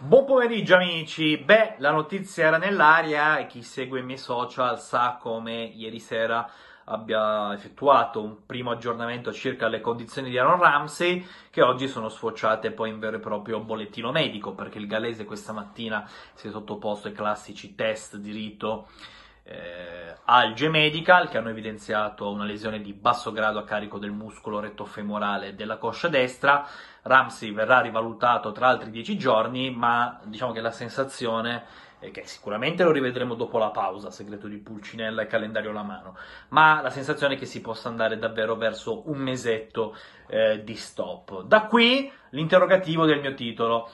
Buon pomeriggio amici, beh la notizia era nell'aria e chi segue i miei social sa come ieri sera abbia effettuato un primo aggiornamento circa le condizioni di Aaron Ramsey che oggi sono sfociate poi in vero e proprio bollettino medico perché il gallese questa mattina si è sottoposto ai classici test di rito eh, Alge Medical che hanno evidenziato una lesione di basso grado a carico del muscolo retto femorale della coscia destra. Ramsey verrà rivalutato tra altri dieci giorni, ma diciamo che la sensazione è che sicuramente lo rivedremo dopo la pausa, segreto di Pulcinella e calendario alla mano, ma la sensazione è che si possa andare davvero verso un mesetto eh, di stop. Da qui l'interrogativo del mio titolo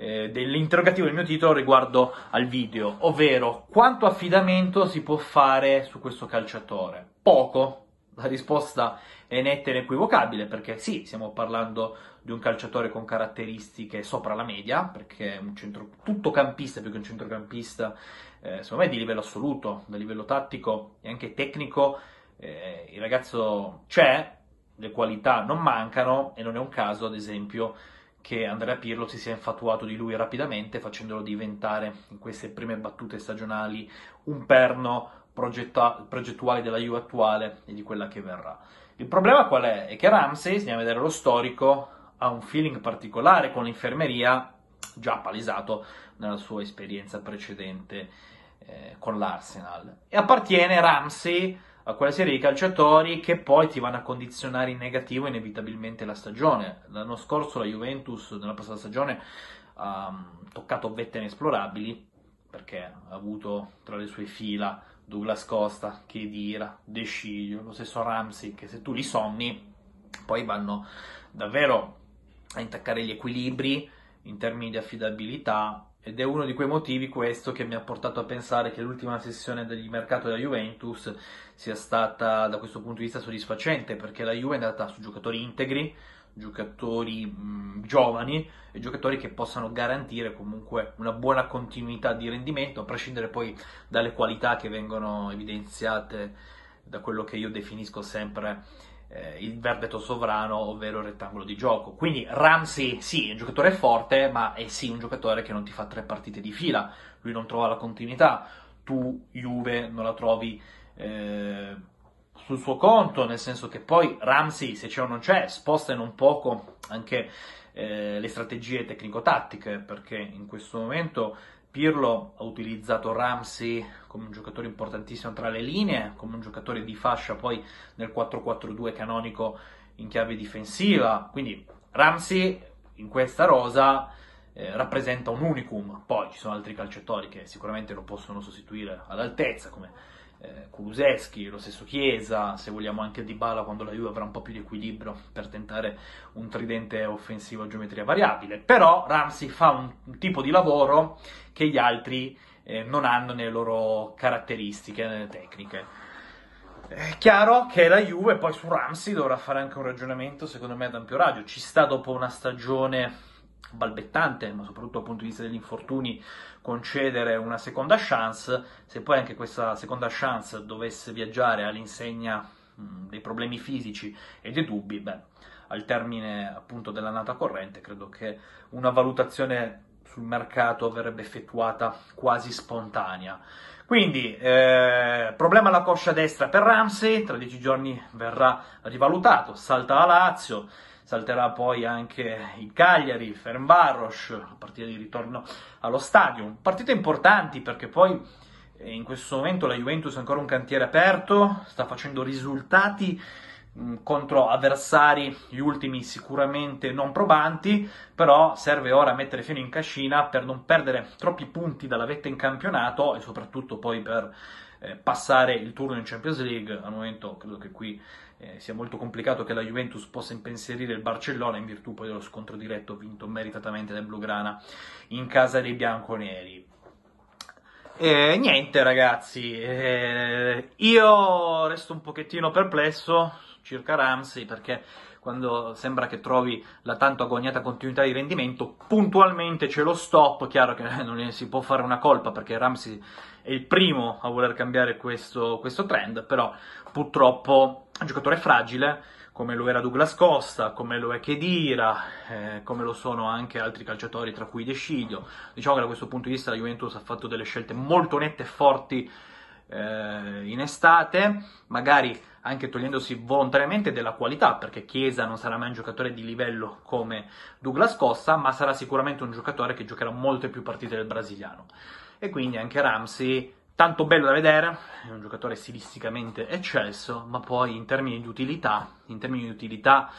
eh, dell'interrogativo del mio titolo riguardo al video, ovvero quanto affidamento si può fare su questo calciatore? Poco. La risposta è netta e inequivocabile perché sì, stiamo parlando di un calciatore con caratteristiche sopra la media, perché è un centro, tuttocampista più che un centrocampista, eh, secondo me di livello assoluto, da livello tattico e anche tecnico, eh, il ragazzo c'è, le qualità non mancano e non è un caso, ad esempio, che Andrea Pirlo si sia infatuato di lui rapidamente facendolo diventare in queste prime battute stagionali un perno progetta- progettuale della Juve attuale e di quella che verrà. Il problema qual è? È che Ramsey, se andiamo a vedere lo storico, ha un feeling particolare con l'infermeria già palesato nella sua esperienza precedente eh, con l'Arsenal e appartiene Ramsey a quella serie di calciatori che poi ti vanno a condizionare in negativo inevitabilmente la stagione. L'anno scorso la Juventus, nella passata stagione, ha mm, toccato vette inesplorabili perché ha avuto tra le sue fila Douglas Costa, Chedira, De Sciglio, lo stesso Ramsey, che se tu li sommi poi vanno davvero a intaccare gli equilibri in termini di affidabilità ed è uno di quei motivi questo che mi ha portato a pensare che l'ultima sessione di mercato della Juventus sia stata da questo punto di vista soddisfacente, perché la Juve è andata su giocatori integri, giocatori mh, giovani e giocatori che possano garantire comunque una buona continuità di rendimento, a prescindere poi dalle qualità che vengono evidenziate da quello che io definisco sempre eh, il verdetto sovrano, ovvero il rettangolo di gioco. Quindi Ramsey, sì, è un giocatore forte, ma è sì un giocatore che non ti fa tre partite di fila, lui non trova la continuità, tu Juve non la trovi eh, sul suo conto, nel senso che poi Ramsey, se c'è o non c'è, sposta in un poco anche eh, le strategie tecnico-tattiche, perché in questo momento Pirlo ha utilizzato Ramsey come un giocatore importantissimo tra le linee, come un giocatore di fascia poi nel 4-4-2 canonico in chiave difensiva, quindi Ramsey in questa rosa eh, rappresenta un unicum, poi ci sono altri calciatori che sicuramente lo possono sostituire all'altezza come eh, Kuluseschi, lo stesso Chiesa, se vogliamo anche Dybala quando la Juve avrà un po' più di equilibrio per tentare un tridente offensivo a geometria variabile. Però Ramsey fa un, un tipo di lavoro che gli altri eh, non hanno nelle loro caratteristiche tecniche. È chiaro che la Juve poi su Ramsey dovrà fare anche un ragionamento, secondo me, ad ampio raggio. Ci sta dopo una stagione balbettante, ma soprattutto dal punto di vista degli infortuni, concedere una seconda chance, se poi anche questa seconda chance dovesse viaggiare all'insegna mm, dei problemi fisici e dei dubbi, beh, al termine appunto dell'annata corrente credo che una valutazione sul mercato verrebbe effettuata quasi spontanea. Quindi, eh, problema alla coscia destra per Ramsey, tra dieci giorni verrà rivalutato, salta la Lazio, salterà poi anche il Cagliari, il Ferenbaros, la partita di ritorno allo stadio. Partite importanti perché poi eh, in questo momento la Juventus è ancora un cantiere aperto, sta facendo risultati mm, contro avversari, gli ultimi sicuramente non probanti, però serve ora mettere fine in cascina per non perdere troppi punti dalla vetta in campionato e soprattutto poi per eh, passare il turno in Champions League. Al momento credo che qui eh, sia molto complicato che la Juventus possa impensierire il Barcellona in virtù poi dello scontro diretto vinto meritatamente dai Blaugrana in casa dei bianconeri. Eh, niente ragazzi, eh, io resto un pochettino perplesso circa Ramsey perché quando sembra che trovi la tanto agognata continuità di rendimento, puntualmente c'è lo stop, chiaro che eh, non ne si può fare una colpa perché Ramsey è il primo a voler cambiare questo, questo trend, però purtroppo è un giocatore fragile, come lo era Douglas Costa, come lo è Kedira, eh, come lo sono anche altri calciatori, tra cui De Sciglio. Diciamo che da questo punto di vista la Juventus ha fatto delle scelte molto nette e forti eh, in estate, magari anche togliendosi volontariamente della qualità, perché Chiesa non sarà mai un giocatore di livello come Douglas Costa, ma sarà sicuramente un giocatore che giocherà molte più partite del brasiliano. E quindi anche Ramsey, tanto bello da vedere, è un giocatore stilisticamente eccelso, ma poi in termini di utilità, in termini di utilità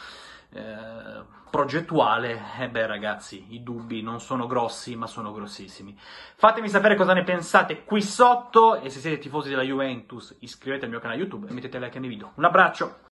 eh, progettuale, e eh, beh ragazzi, i dubbi non sono grossi, ma sono grossissimi. Fatemi sapere cosa ne pensate qui sotto e se siete tifosi della Juventus iscrivetevi al mio canale YouTube e mettete like ai miei video. Un abbraccio!